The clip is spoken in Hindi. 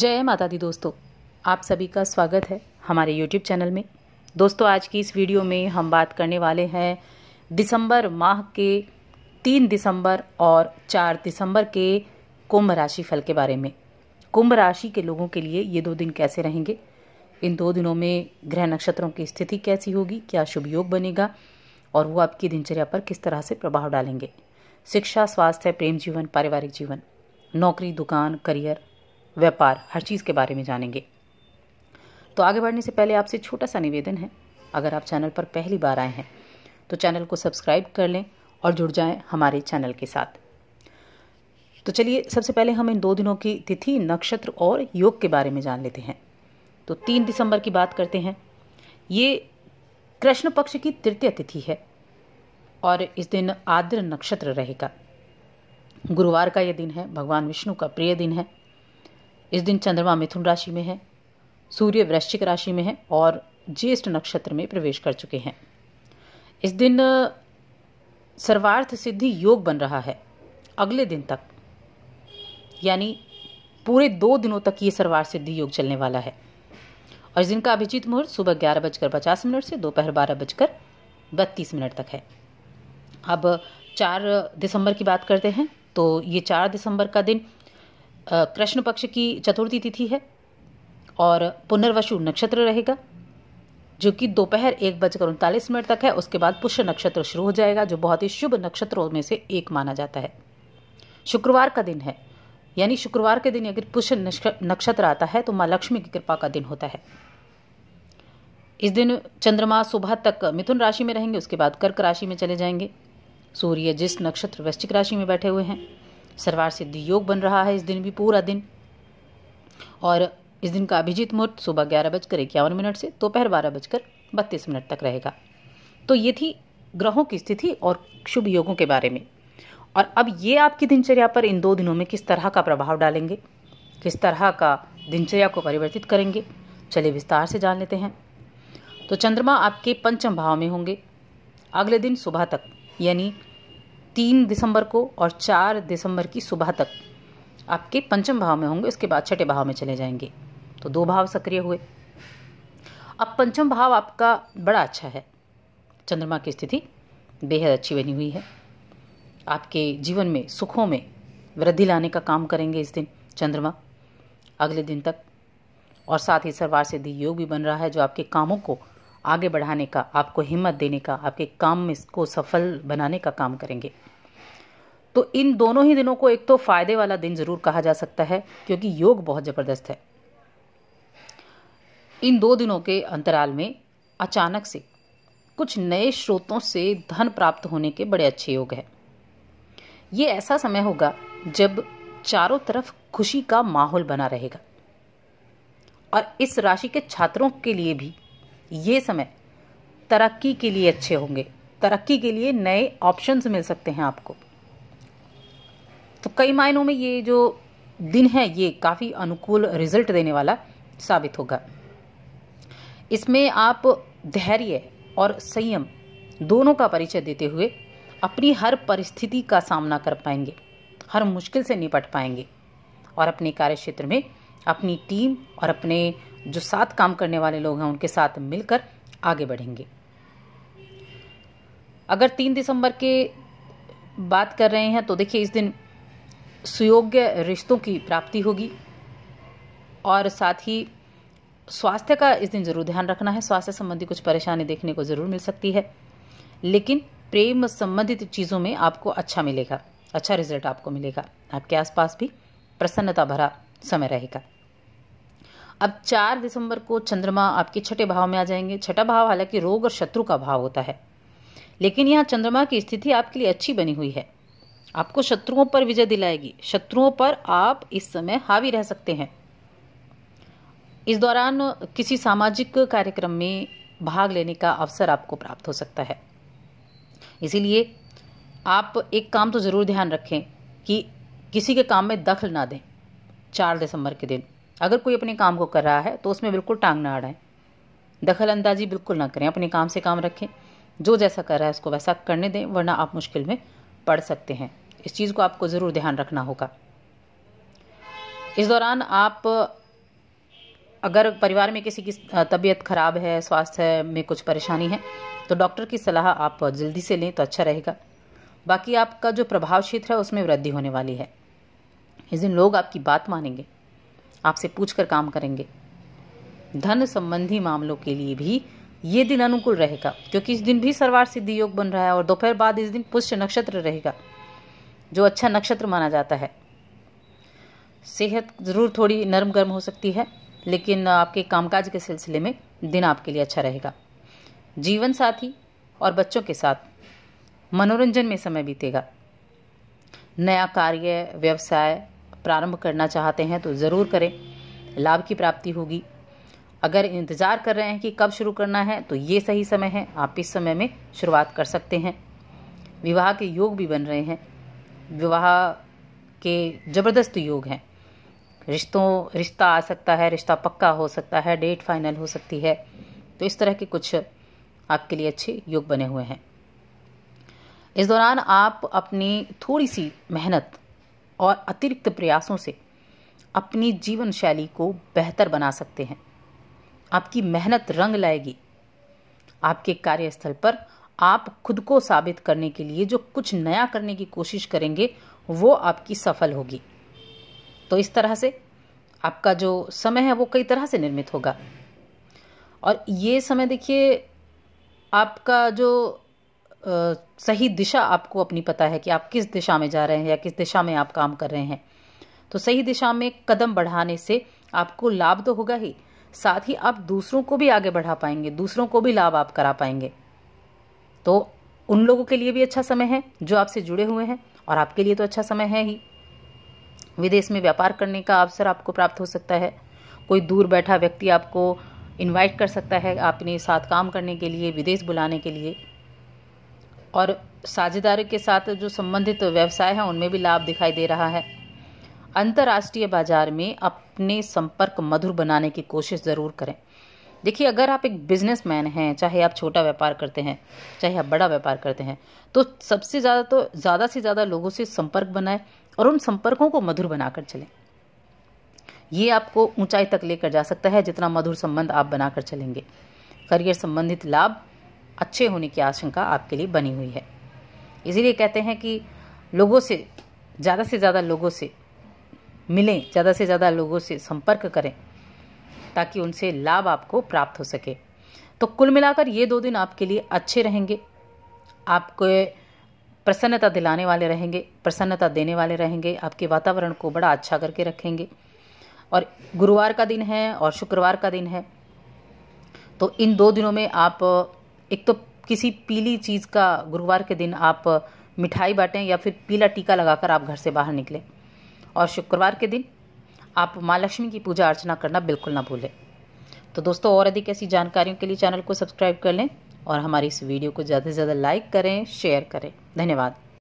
जय माता दी दोस्तों आप सभी का स्वागत है हमारे YouTube चैनल में दोस्तों आज की इस वीडियो में हम बात करने वाले हैं दिसंबर माह के तीन दिसंबर और चार दिसंबर के कुंभ राशि फल के बारे में कुंभ राशि के लोगों के लिए ये दो दिन कैसे रहेंगे इन दो दिनों में ग्रह नक्षत्रों की स्थिति कैसी होगी क्या शुभ योग बनेगा और वो आपकी दिनचर्या पर किस तरह से प्रभाव डालेंगे शिक्षा स्वास्थ्य प्रेम जीवन पारिवारिक जीवन नौकरी दुकान करियर व्यापार हर चीज़ के बारे में जानेंगे तो आगे बढ़ने से पहले आपसे छोटा सा निवेदन है अगर आप चैनल पर पहली बार आए हैं तो चैनल को सब्सक्राइब कर लें और जुड़ जाएं हमारे चैनल के साथ तो चलिए सबसे पहले हम इन दो दिनों की तिथि नक्षत्र और योग के बारे में जान लेते हैं तो तीन दिसंबर की बात करते हैं ये कृष्ण पक्ष की तृतीय तिथि है और इस दिन आद्र नक्षत्र रहेगा गुरुवार का यह दिन है भगवान विष्णु का प्रिय दिन है इस दिन चंद्रमा मिथुन राशि में है सूर्य वृश्चिक राशि में है और ज्येष्ठ नक्षत्र में प्रवेश कर चुके हैं इस दिन सर्वार्थ सिद्धि योग बन रहा है अगले दिन तक यानी पूरे दो दिनों तक ये सर्वार्थ सिद्धि योग चलने वाला है और इस दिन का अभिजीत मुहूर्त सुबह ग्यारह बजकर पचास मिनट से दोपहर बारह बजकर बत्तीस मिनट तक है अब चार दिसंबर की बात करते हैं तो ये चार दिसंबर का दिन कृष्ण पक्ष की चतुर्थी तिथि है और पुनर्वशु नक्षत्र रहेगा जो कि दोपहर एक बजकर उनतालीस मिनट तक है उसके बाद पुष्य नक्षत्र शुरू हो जाएगा जो बहुत ही शुभ नक्षत्रों में से एक माना जाता है शुक्रवार का दिन है यानी शुक्रवार के दिन अगर पुष्य नक्षत्र आता है तो माँ लक्ष्मी की कृपा का दिन होता है इस दिन चंद्रमा सुबह तक मिथुन राशि में रहेंगे उसके बाद कर्क राशि में चले जाएंगे सूर्य जिस नक्षत्र वृश्चिक राशि में बैठे हुए हैं सरवार सिद्धि योग बन रहा है इस दिन भी पूरा दिन और इस दिन का अभिजीत मुहूर्त सुबह ग्यारह बजकर इक्यावन मिनट से दोपहर बारह बजकर बत्तीस मिनट तक रहेगा तो ये थी ग्रहों की स्थिति और शुभ योगों के बारे में और अब ये आपकी दिनचर्या पर इन दो दिनों में किस तरह का प्रभाव डालेंगे किस तरह का दिनचर्या को परिवर्तित करेंगे चलिए विस्तार से जान लेते हैं तो चंद्रमा आपके पंचम भाव में होंगे अगले दिन सुबह तक यानी तीन दिसंबर को और चार दिसंबर की सुबह तक आपके पंचम भाव में होंगे उसके बाद छठे भाव में चले जाएंगे तो दो भाव सक्रिय हुए अब पंचम भाव आपका बड़ा अच्छा है चंद्रमा की स्थिति बेहद अच्छी बनी हुई है आपके जीवन में सुखों में वृद्धि लाने का काम करेंगे इस दिन चंद्रमा अगले दिन तक और साथ ही सर्वार सिद्धि योग भी बन रहा है जो आपके कामों को आगे बढ़ाने का आपको हिम्मत देने का आपके काम में इसको सफल बनाने का काम करेंगे तो इन दोनों ही दिनों को एक तो फायदे वाला दिन जरूर कहा जा सकता है क्योंकि योग बहुत ज़बरदस्त है इन दो दिनों के अंतराल में अचानक से कुछ नए स्रोतों से धन प्राप्त होने के बड़े अच्छे योग है ये ऐसा समय होगा जब चारों तरफ खुशी का माहौल बना रहेगा और इस राशि के छात्रों के लिए भी ये समय तरक्की के लिए अच्छे होंगे तरक्की के लिए नए ऑप्शंस मिल सकते हैं आपको तो कई मायनों में ये जो दिन है ये काफ़ी अनुकूल रिजल्ट देने वाला साबित होगा इसमें आप धैर्य और संयम दोनों का परिचय देते हुए अपनी हर परिस्थिति का सामना कर पाएंगे हर मुश्किल से निपट पाएंगे और अपने कार्य क्षेत्र में अपनी टीम और अपने जो साथ काम करने वाले लोग हैं उनके साथ मिलकर आगे बढ़ेंगे अगर तीन दिसंबर के बात कर रहे हैं तो देखिए इस दिन सुयोग्य रिश्तों की प्राप्ति होगी और साथ ही स्वास्थ्य का इस दिन जरूर ध्यान रखना है स्वास्थ्य संबंधी कुछ परेशानी देखने को जरूर मिल सकती है लेकिन प्रेम संबंधित चीज़ों में आपको अच्छा मिलेगा अच्छा रिजल्ट आपको मिलेगा आपके आसपास भी प्रसन्नता भरा समय रहेगा अब चार दिसंबर को चंद्रमा आपके छठे भाव में आ जाएंगे छठा भाव हालांकि रोग और शत्रु का भाव होता है लेकिन यहाँ चंद्रमा की स्थिति आपके लिए अच्छी बनी हुई है आपको शत्रुओं पर विजय दिलाएगी शत्रुओं पर आप इस समय हावी रह सकते हैं इस दौरान किसी सामाजिक कार्यक्रम में भाग लेने का अवसर आपको प्राप्त हो सकता है इसीलिए आप एक काम तो ज़रूर ध्यान रखें कि किसी के काम में दखल ना दें चार दिसंबर के दिन अगर कोई अपने काम को कर रहा है तो उसमें बिल्कुल टांग ना अड़ाएं दखल अंदाजी बिल्कुल ना करें अपने काम से काम रखें जो जैसा कर रहा है उसको वैसा करने दें वरना आप मुश्किल में पड़ सकते हैं इस चीज़ को आपको ज़रूर ध्यान रखना होगा इस दौरान आप अगर परिवार में किसी की तबीयत खराब है स्वास्थ्य में कुछ परेशानी है तो डॉक्टर की सलाह आप जल्दी से लें तो अच्छा रहेगा बाकी आपका जो प्रभाव क्षेत्र है उसमें वृद्धि होने वाली है इस दिन लोग आपकी बात मानेंगे आपसे पूछकर काम करेंगे धन संबंधी मामलों के लिए भी ये दिन अनुकूल रहेगा क्योंकि इस दिन भी सर्वार सिद्धि योग बन रहा है और दोपहर बाद इस दिन पुष्य नक्षत्र रहेगा जो अच्छा नक्षत्र माना जाता है सेहत जरूर थोड़ी नरम गर्म हो सकती है लेकिन आपके कामकाज के सिलसिले में दिन आपके लिए अच्छा रहेगा जीवन साथी और बच्चों के साथ मनोरंजन में समय बीतेगा नया कार्य व्यवसाय प्रारंभ करना चाहते हैं तो ज़रूर करें लाभ की प्राप्ति होगी अगर इंतज़ार कर रहे हैं कि कब शुरू करना है तो ये सही समय है आप इस समय में शुरुआत कर सकते हैं विवाह के योग भी बन रहे हैं विवाह के ज़बरदस्त योग हैं रिश्तों रिश्ता आ सकता है रिश्ता पक्का हो सकता है डेट फाइनल हो सकती है तो इस तरह के कुछ आपके लिए अच्छे योग बने हुए हैं इस दौरान आप अपनी थोड़ी सी मेहनत और अतिरिक्त प्रयासों से अपनी जीवन शैली को बेहतर बना सकते हैं आपकी मेहनत रंग लाएगी आपके कार्यस्थल पर आप खुद को साबित करने के लिए जो कुछ नया करने की कोशिश करेंगे वो आपकी सफल होगी तो इस तरह से आपका जो समय है वो कई तरह से निर्मित होगा और ये समय देखिए आपका जो सही दिशा आपको अपनी पता है कि आप किस दिशा में जा रहे हैं या किस दिशा में आप काम कर रहे हैं तो सही दिशा में कदम बढ़ाने से आपको लाभ तो होगा ही साथ ही आप दूसरों को भी आगे बढ़ा पाएंगे दूसरों को भी लाभ आप करा पाएंगे तो उन लोगों के लिए भी अच्छा समय है जो आपसे जुड़े हुए हैं और आपके लिए तो अच्छा समय है ही विदेश में व्यापार करने का अवसर आपको प्राप्त हो सकता है कोई दूर बैठा व्यक्ति आपको इनवाइट कर सकता है अपने साथ काम करने के लिए विदेश बुलाने के लिए और साझेदारी के साथ जो संबंधित व्यवसाय हैं उनमें भी लाभ दिखाई दे रहा है अंतर्राष्ट्रीय बाजार में अपने संपर्क मधुर बनाने की कोशिश ज़रूर करें देखिए अगर आप एक बिजनेसमैन हैं चाहे आप छोटा व्यापार करते हैं चाहे आप बड़ा व्यापार करते हैं तो सबसे ज़्यादा तो ज़्यादा से ज़्यादा लोगों से संपर्क बनाए और उन संपर्कों को मधुर बनाकर चलें ये आपको ऊंचाई तक लेकर जा सकता है जितना मधुर संबंध आप बनाकर चलेंगे करियर संबंधित लाभ अच्छे होने की आशंका आपके लिए बनी हुई है इसीलिए कहते हैं कि लोगों से ज़्यादा से ज़्यादा लोगों से मिलें ज़्यादा से ज़्यादा लोगों से संपर्क करें ताकि उनसे लाभ आपको प्राप्त हो सके तो कुल मिलाकर ये दो दिन आपके लिए अच्छे रहेंगे आपको प्रसन्नता दिलाने वाले रहेंगे प्रसन्नता देने वाले रहेंगे आपके वातावरण को बड़ा अच्छा करके रखेंगे और गुरुवार का दिन है और शुक्रवार का दिन है तो इन दो दिनों में आप एक तो किसी पीली चीज़ का गुरुवार के दिन आप मिठाई बांटें या फिर पीला टीका लगाकर आप घर से बाहर निकलें और शुक्रवार के दिन आप माँ लक्ष्मी की पूजा अर्चना करना बिल्कुल ना भूलें तो दोस्तों और अधिक ऐसी जानकारियों के लिए चैनल को सब्सक्राइब कर लें और हमारी इस वीडियो को ज़्यादा से ज़्यादा लाइक करें शेयर करें धन्यवाद